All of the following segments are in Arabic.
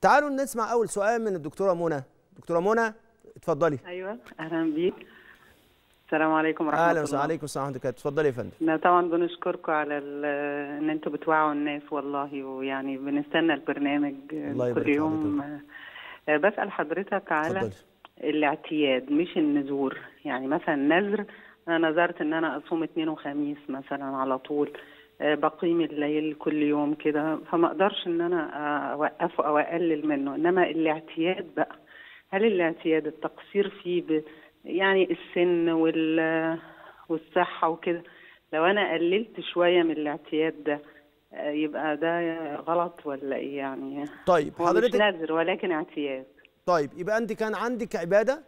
تعالوا نسمع اول سؤال من الدكتوره منى دكتوره منى اتفضلي ايوه اهلا بيك السلام عليكم ورحمه الله اهلا وسهلا عليكم السلام ورحمه الله اتفضلي يا فندم احنا طبعا بنشكركم على ان انتم بتوعوا الناس والله ويعني بنستنى البرنامج كل يوم آه، بسال حضرتك على فضلي. الاعتياد مش النذور يعني مثلا نذر انا نذرت ان انا اصوم اثنين وخميس مثلا على طول آه، بقيم الليل كل يوم كده فما اقدرش ان انا اوقفه او اقلل منه انما الاعتياد بقى هل الاعتياد التقصير فيه ب... يعني السن وال... والصحه وكده لو انا قللت شويه من الاعتياد ده آه، يبقى ده غلط ولا ايه يعني طيب حضرتك مش نذر ولكن اعتياد طيب يبقى انت كان عندك عباده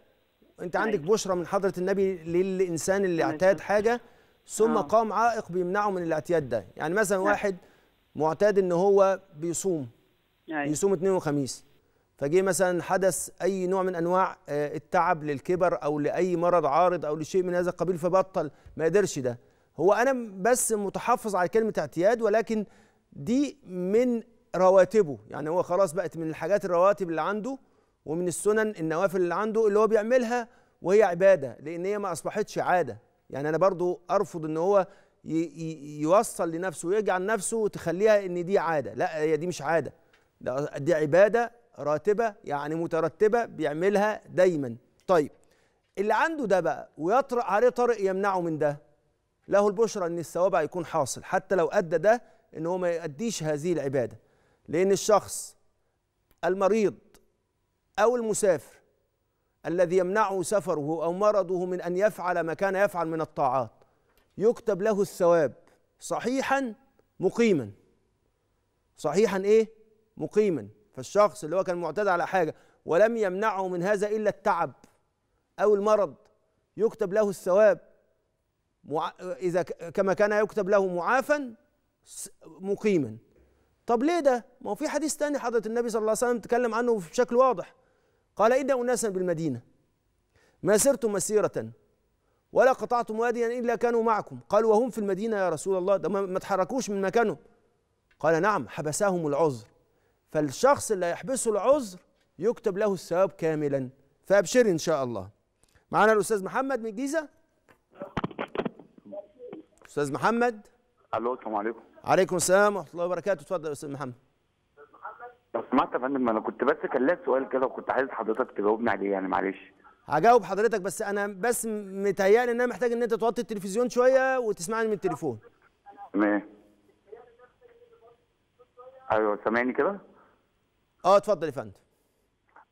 انت عندك طيب. بشرى من حضره النبي للانسان اللي اعتاد حاجه ثم آه. قام عائق بيمنعه من الاعتياد ده يعني مثلا نعم. واحد معتاد ان هو بيصوم نعم. بيصوم اثنين وخميس فجه مثلا حدث اي نوع من انواع آه، التعب للكبر او لاي مرض عارض او لشيء من هذا القبيل فبطل ما قدرش ده هو انا بس متحفظ على كلمه اعتياد ولكن دي من رواتبه يعني هو خلاص بقت من الحاجات الرواتب اللي عنده ومن السنن النوافل اللي عنده اللي هو بيعملها وهي عباده لان هي ما اصبحتش عاده يعني انا برضو ارفض ان هو يوصل لنفسه ويجعل نفسه تخليها ان دي عاده لا هي دي مش عاده دي عباده راتبه يعني مترتبه بيعملها دايما طيب اللي عنده ده بقى ويطرا عليه طرق يمنعه من ده له البشرى ان الثواب هيكون حاصل حتى لو ادى ده ان هو ما يؤديش هذه العباده لان الشخص المريض او المسافر الذي يمنعه سفره أو مرضه من أن يفعل ما كان يفعل من الطاعات يكتب له الثواب صحيحا مقيما صحيحا إيه مقيما فالشخص اللي هو كان معتاد على حاجة ولم يمنعه من هذا إلا التعب أو المرض يكتب له الثواب مع... إذا كما كان يكتب له معافا مقيما طب ليه ده؟ ما هو في حديث تاني حضرة النبي صلى الله عليه وسلم تكلم عنه بشكل واضح قال إن أناسا بالمدينة ما سرتم مسيرة ولا قطعتم واديا إلا كانوا معكم قالوا وهم في المدينة يا رسول الله ده ما تحركوش من مكانهم قال نعم حبسهم العذر فالشخص اللي يحبسه العذر يكتب له الثواب كاملا فأبشر إن شاء الله معنا الأستاذ محمد من الجيزة أستاذ محمد الو السلام عليكم عليكم السلام ورحمة الله وبركاته اتفضل يا أستاذ محمد لو يا فندم انا كنت بس كان ليا سؤال كده وكنت عايز حضرتك تجاوبني عليه يعني معلش هجاوب حضرتك بس انا بس متهيألي ان انا محتاج ان انت توطي التلفزيون شويه وتسمعني من التليفون تمام ايوه سامعني كده اه اتفضل يا فندم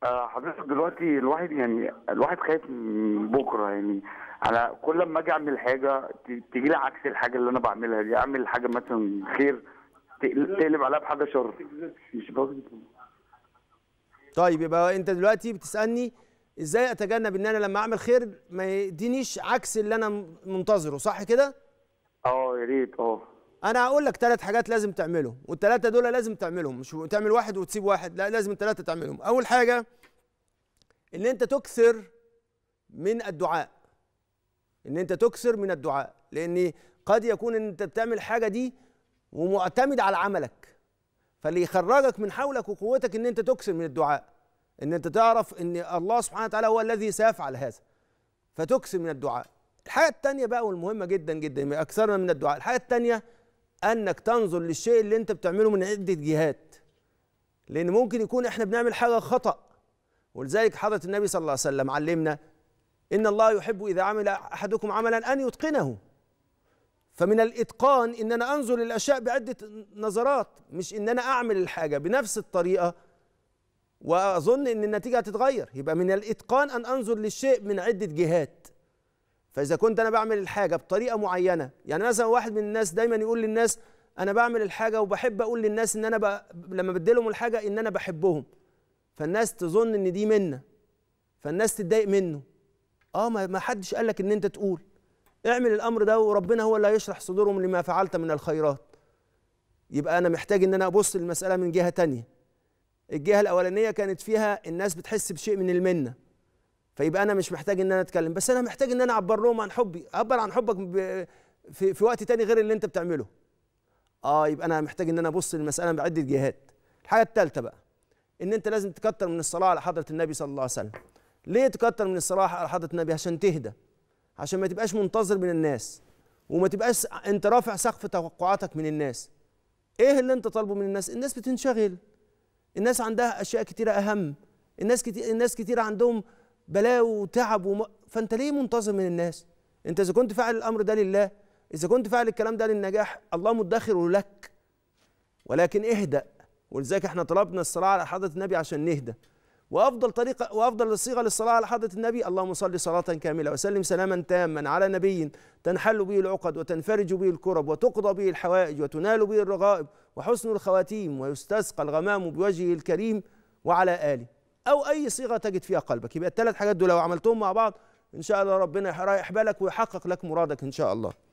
آه، حضرتك دلوقتي الواحد يعني الواحد خايف من بكره يعني انا كل ما اجي اعمل حاجه تيجي لي عكس الحاجه اللي انا بعملها دي اعمل حاجه مثلا خير تقلب عليها بحاجه شر مش طيب يبقى انت دلوقتي بتسالني ازاي اتجنب ان انا لما اعمل خير ما يدينيش عكس اللي انا منتظره صح كده اه يا ريت اه انا هقول لك ثلاث حاجات لازم تعملهم والثلاثه دول لازم تعملهم مش تعمل واحد وتسيب واحد لا لازم الثلاثه تعملهم اول حاجه ان انت تكثر من الدعاء ان انت تكثر من الدعاء لان قد يكون ان انت بتعمل حاجه دي ومعتمد على عملك فاللي يخرجك من حولك وقوتك ان انت تكسر من الدعاء ان انت تعرف ان الله سبحانه وتعالى هو الذي سيفعل هذا فتكسر من الدعاء الحاجه الثانيه بقى والمهمه جدا جدا اكثرنا من الدعاء الحاجه الثانيه انك تنظر للشيء اللي انت بتعمله من عده جهات لان ممكن يكون احنا بنعمل حاجه خطا ولذلك حضره النبي صلى الله عليه وسلم علمنا ان الله يحب اذا عمل احدكم عملا ان يتقنه فمن الاتقان ان انا انظر للاشياء بعده نظرات مش ان انا اعمل الحاجه بنفس الطريقه واظن ان النتيجه هتتغير يبقى من الاتقان ان انظر للشيء من عده جهات فاذا كنت انا بعمل الحاجه بطريقه معينه يعني مثلا واحد من الناس دايما يقول للناس انا بعمل الحاجه وبحب اقول للناس ان انا ب... لما بديلهم الحاجه ان انا بحبهم فالناس تظن ان دي منه فالناس تتضايق منه اه ما حدش قال لك ان انت تقول اعمل الامر ده وربنا هو اللي هيشرح صدورهم لما فعلت من الخيرات يبقى انا محتاج ان انا ابص للمساله من جهه تانية الجهه الاولانيه كانت فيها الناس بتحس بشيء من المنه فيبقى انا مش محتاج ان انا اتكلم بس انا محتاج ان انا اعبر لهم عن حبي اعبر عن حبك في, في وقت تاني غير اللي انت بتعمله اه يبقى انا محتاج ان انا ابص للمساله بعده جهات الحاجه الثالثه بقى ان انت لازم تكتر من الصلاه على حضره النبي صلى الله عليه وسلم ليه تكتر من الصلاه على حضره النبي عشان تهدى عشان ما تبقاش منتظر من الناس وما تبقاش انت رافع سقف توقعاتك من الناس ايه اللي انت طالبه من الناس الناس بتنشغل الناس عندها اشياء كتيره اهم الناس كتير الناس كتير عندهم بلاوي وتعب وم... فانت ليه منتظر من الناس انت اذا كنت فاعل الامر ده لله اذا كنت فاعل الكلام ده للنجاح الله مدخر لك ولكن اهدأ ولذلك احنا طلبنا الصلاه على حضره النبي عشان نهدأ وافضل طريقه وافضل صيغه للصلاه على حضره النبي اللهم صل صلاه كامله وسلم سلاما تاما على نبي تنحل به العقد وتنفرج به الكرب وتقضى به الحوائج وتنال به الرغائب وحسن الخواتيم ويستسقى الغمام بوجهه الكريم وعلى اله او اي صيغه تجد فيها قلبك يبقى الثلاث حاجات دول لو عملتهم مع بعض ان شاء الله ربنا رايح بالك ويحقق لك مرادك ان شاء الله